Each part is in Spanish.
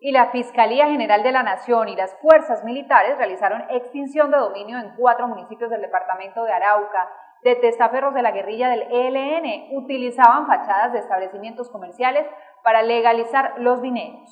y la Fiscalía General de la Nación y las fuerzas militares realizaron extinción de dominio en cuatro municipios del departamento de Arauca. De testaferros de la guerrilla del ELN utilizaban fachadas de establecimientos comerciales para legalizar los dineros.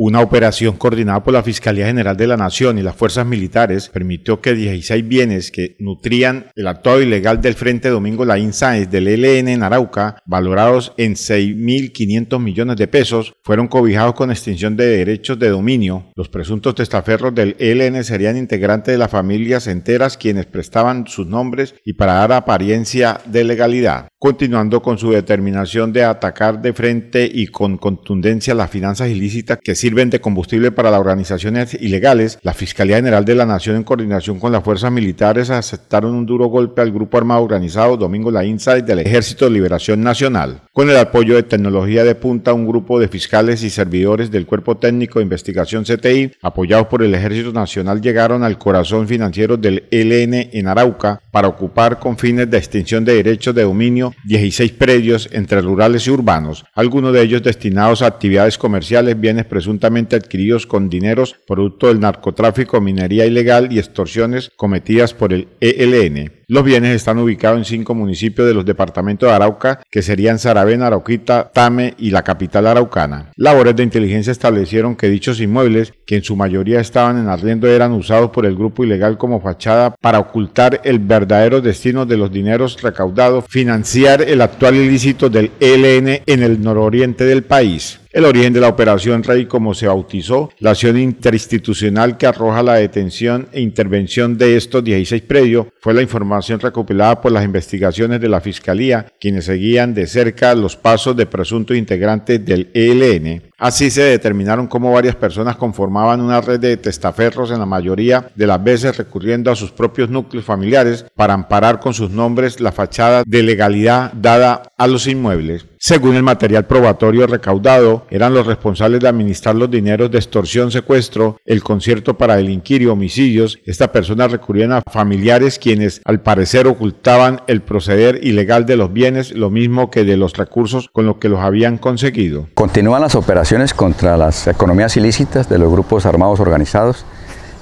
Una operación coordinada por la Fiscalía General de la Nación y las fuerzas militares permitió que 16 bienes que nutrían el actuado ilegal del Frente Domingo Laín Sáenz del ELN en Arauca, valorados en 6.500 millones de pesos, fueron cobijados con extinción de derechos de dominio. Los presuntos testaferros del ELN serían integrantes de las familias enteras quienes prestaban sus nombres y para dar apariencia de legalidad continuando con su determinación de atacar de frente y con contundencia las finanzas ilícitas que sirven de combustible para las organizaciones ilegales, la Fiscalía General de la Nación en coordinación con las fuerzas militares aceptaron un duro golpe al grupo armado organizado Domingo La Inside del Ejército de Liberación Nacional. Con el apoyo de tecnología de punta, un grupo de fiscales y servidores del Cuerpo Técnico de Investigación CTI, apoyados por el Ejército Nacional, llegaron al corazón financiero del LN en Arauca para ocupar con fines de extinción de derechos de dominio dieciséis 16 predios entre rurales y urbanos, algunos de ellos destinados a actividades comerciales, bienes presuntamente adquiridos con dineros producto del narcotráfico, minería ilegal y extorsiones cometidas por el ELN. Los bienes están ubicados en cinco municipios de los departamentos de Arauca, que serían Saravena, Arauquita, Tame y la capital araucana. Labores de inteligencia establecieron que dichos inmuebles, que en su mayoría estaban en arriendo, eran usados por el grupo ilegal como fachada para ocultar el verdadero destino de los dineros recaudados, financiar el actual ilícito del ELN en el nororiente del país. El origen de la Operación Rey, como se bautizó, la acción interinstitucional que arroja la detención e intervención de estos 16 predios, fue la información recopilada por las investigaciones de la Fiscalía, quienes seguían de cerca los pasos de presuntos integrantes del ELN Así se determinaron cómo varias personas conformaban una red de testaferros en la mayoría de las veces recurriendo a sus propios núcleos familiares para amparar con sus nombres la fachada de legalidad dada a los inmuebles. Según el material probatorio recaudado, eran los responsables de administrar los dineros de extorsión, secuestro, el concierto para delinquir y homicidios. Estas personas recurrían a familiares quienes al parecer ocultaban el proceder ilegal de los bienes, lo mismo que de los recursos con los que los habían conseguido. Continúan las operaciones contra las economías ilícitas de los grupos armados organizados,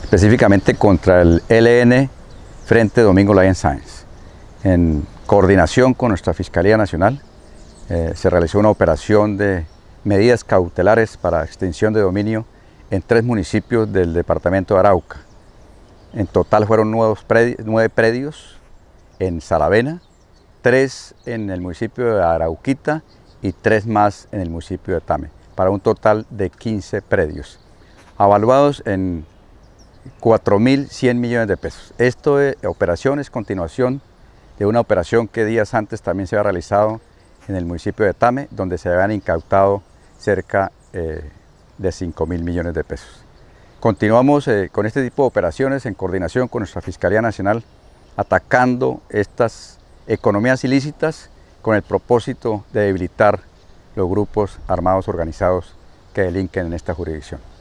específicamente contra el LN Frente Domingo Lion Science. En coordinación con nuestra Fiscalía Nacional, eh, se realizó una operación de medidas cautelares para extensión de dominio en tres municipios del departamento de Arauca. En total fueron nueve predios en Salavena tres en el municipio de Arauquita y tres más en el municipio de Tame para un total de 15 predios, avaluados en 4.100 millones de pesos. Esto operación es continuación de una operación que días antes también se había realizado en el municipio de Tame, donde se habían incautado cerca eh, de 5.000 millones de pesos. Continuamos eh, con este tipo de operaciones en coordinación con nuestra Fiscalía Nacional, atacando estas economías ilícitas con el propósito de debilitar los grupos armados organizados que delinquen en esta jurisdicción.